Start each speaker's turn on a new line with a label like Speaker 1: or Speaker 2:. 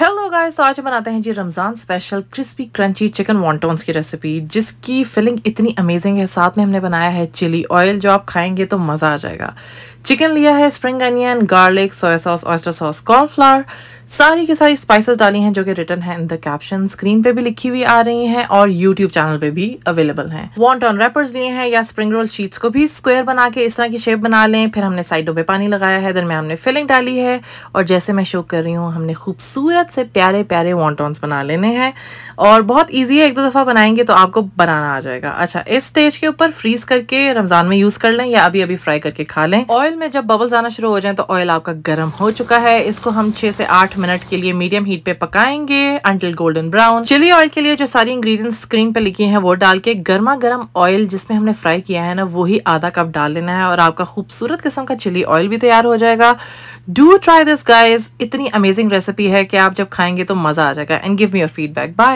Speaker 1: hello guys तो आज बनाते हैं जी Ramzan special crispy crunchy chicken wontons की रेसिपी जिसकी फिलिंग इतनी अमेजिंग है साथ में हमने बनाया है चिली ऑयल जो आप खाएंगे तो मज़ा आ जाएगा चिकन लिया है spring onion garlic soya sauce oyster sauce cornflour सारी की सारी स्पाइसेस डाली हैं जो कि रिटर्न है इन द कैप्शन स्क्रीन पे भी लिखी हुई आ रही हैं और यूट्यूब चैनल पे भी अवेलेबल हैं वॉन्ट ऑन रैपर्स लिए हैं या स्प्रिंग रोल शीट्स को भी स्क्वायर बना के इस तरह की शेप बना लें फिर हमने साइडों पे पानी लगाया है दर में हमने फिलिंग डाली है और जैसे मैं शो कर रही हूँ हमने खूबसूरत मेहनत से प्यारे प्यारे वॉन्टॉन्स बना लेने हैं और बहुत ईजी है एक दो दफ़ा बनाएंगे तो आपको बनाना आ जाएगा अच्छा इस स्टेज के ऊपर फ्रीज करके रमज़ान में यूज़ कर लें या अभी अभी फ्राई करके खा लें ऑयल में जब बबल्स आना शुरू हो जाए तो ऑयल आपका गर्म हो चुका है इसको हम छः से आठ मिनट के लिए मीडियम हीट पर पकाएंगे until golden brown chilli oil के लिए जो सारी इंग्रेडिएंट्स स्क्रीन पर लिखी हैं वो डाल के गर्मा गर्म ऑयल जिसमें हमने फ्राई किया है ना वही आधा कप डाल लेना है और आपका खूबसूरत किस्म का चिली ऑयल भी तैयार हो जाएगा डू ट्राई दिस गाइज इतनी अमेजिंग रेसिपी है कि आप जब खाएंगे तो मज़ा आ जाएगा and give me your feedback bye